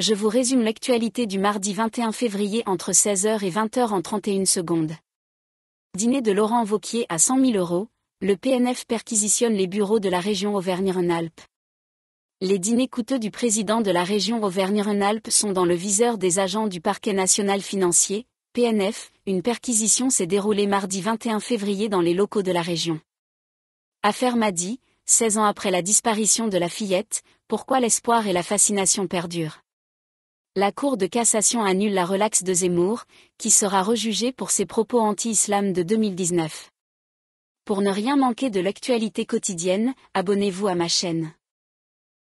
je vous résume l'actualité du mardi 21 février entre 16h et 20h en 31 secondes. Dîner de Laurent Vauquier à 100 000 euros, le PNF perquisitionne les bureaux de la région Auvergne-Rhône-Alpes. Les dîners coûteux du président de la région Auvergne-Rhône-Alpes sont dans le viseur des agents du parquet national financier, PNF, une perquisition s'est déroulée mardi 21 février dans les locaux de la région. Affaire Madi, 16 ans après la disparition de la fillette, pourquoi l'espoir et la fascination perdurent la Cour de cassation annule la relaxe de Zemmour, qui sera rejugée pour ses propos anti-islam de 2019. Pour ne rien manquer de l'actualité quotidienne, abonnez-vous à ma chaîne.